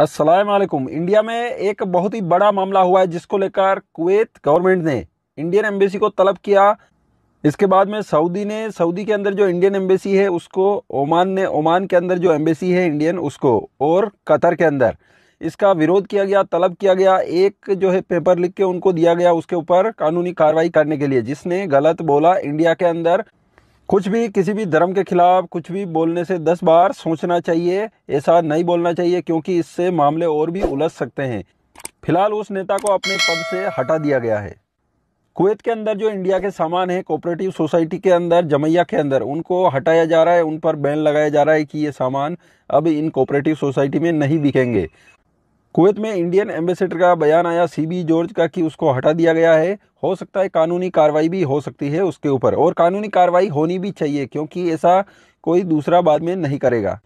Aslam India में एक बहुत ही बड़ा मामला हुआ है जिसको लेकर कुवैत गवर्नमेंट ने इंडियन एम्बेसी को तलब किया इसके बाद में सऊदी ने सऊदी के अंदर जो इंडियन एम्बेसी है उसको ओमान ने ओमान के अंदर जो एम्बेसी है इंडियन उसको और कतर के अंदर इसका विरोध किया गया तलब किया गया एक जो है पेपर लिख के उनको दिया गया उसके ऊपर कानूनी कार्रवाई करने के लिए जिसने गलत बोला इंडिया के अंदर कुछ भी किसी भी धर्म के खिलाफ कुछ भी बोलने से दस बार सोचना चाहिए ऐसा नहीं बोलना चाहिए क्योंकि इससे मामले और भी उलझ सकते हैं फिलहाल उस नेता को अपने पद से हटा दिया गया है कुवैत के अंदर जो इंडिया के सामान है कोऑपरेटिव सोसाइटी के अंदर जमैया के अंदर उनको हटाया जा रहा है उन पर बैन लगाया जा रहा है कि ये सामान अब इन कोऑपरेटिव सोसाइटी में नहीं दिखेंगे कुवैत में इंडियन एम्बेसडर का बयान आया सीबी जॉर्ज का कि उसको हटा दिया गया है हो सकता है कानूनी कार्रवाई भी हो सकती है उसके ऊपर और कानूनी कार्रवाई होनी भी चाहिए क्योंकि ऐसा कोई दूसरा बाद में नहीं करेगा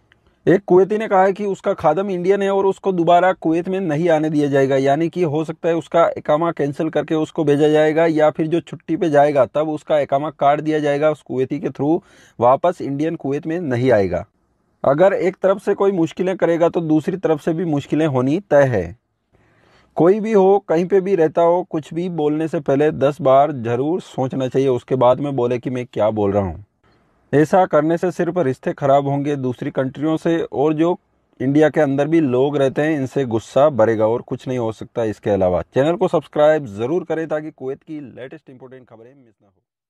एक कुवैती ने कहा है कि उसका खादम इंडियन है और उसको दोबारा कुवैत में नहीं आने दिया जाएगा यानी कि हो सकता है उसका एकामा कैंसिल करके उसको भेजा जाएगा या फिर जो छुट्टी पे जाएगा तब उसका एकामा काट दिया जाएगा उस कुवैती के थ्रू वापस इंडियन कुवैत में नहीं आएगा अगर एक तरफ से कोई मुश्किलें करेगा तो दूसरी तरफ से भी मुश्किलें होनी तय है कोई भी हो कहीं पे भी रहता हो कुछ भी बोलने से पहले दस बार ज़रूर सोचना चाहिए उसके बाद में बोले कि मैं क्या बोल रहा हूँ ऐसा करने से सिर्फ रिश्ते ख़राब होंगे दूसरी कंट्रियों से और जो इंडिया के अंदर भी लोग रहते हैं इनसे गुस्सा बढ़ेगा और कुछ नहीं हो सकता इसके अलावा चैनल को सब्सक्राइब ज़रूर करें ताकि कुवैत की लेटेस्ट इंपॉर्टेंट खबरें मिस ना हो